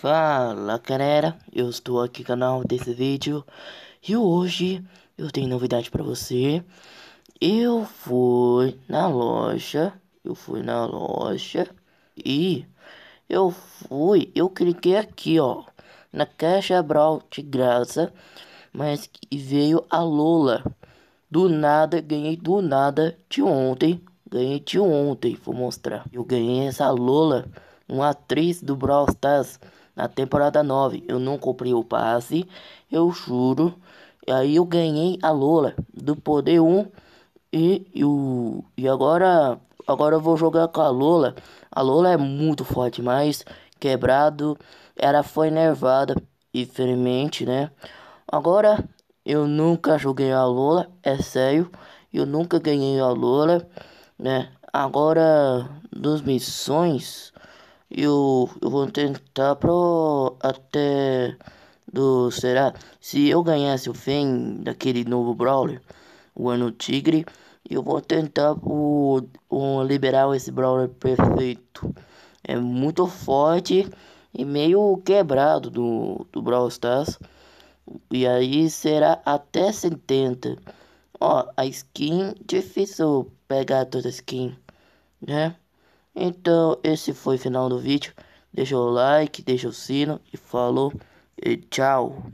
Fala galera, eu estou aqui no canal desse vídeo e hoje eu tenho novidade para você. Eu fui na loja, eu fui na loja e eu fui, eu cliquei aqui ó, na caixa Brawl de graça, mas veio a Lola. Do nada, ganhei do nada de ontem, ganhei de ontem, vou mostrar. Eu ganhei essa Lola, uma atriz do Brawl Stars na temporada 9. Eu não comprei o passe, eu juro. E aí eu ganhei a Lola do poder 1 e, o, e agora agora eu vou jogar com a Lola. A Lola é muito forte, mas quebrado, ela foi nervada, infelizmente, né? Agora eu nunca joguei a Lola, é sério. Eu nunca ganhei a Lola, né? Agora, das missões, eu, eu vou tentar pro até do será se eu ganhasse o fim daquele novo brawler o ano tigre eu vou tentar o, o liberar esse brawler perfeito é muito forte e meio quebrado do, do Brawl Stars e aí será até 70 ó a skin difícil pegar toda a skin né então, esse foi o final do vídeo. Deixa o like, deixa o sino e falou e tchau.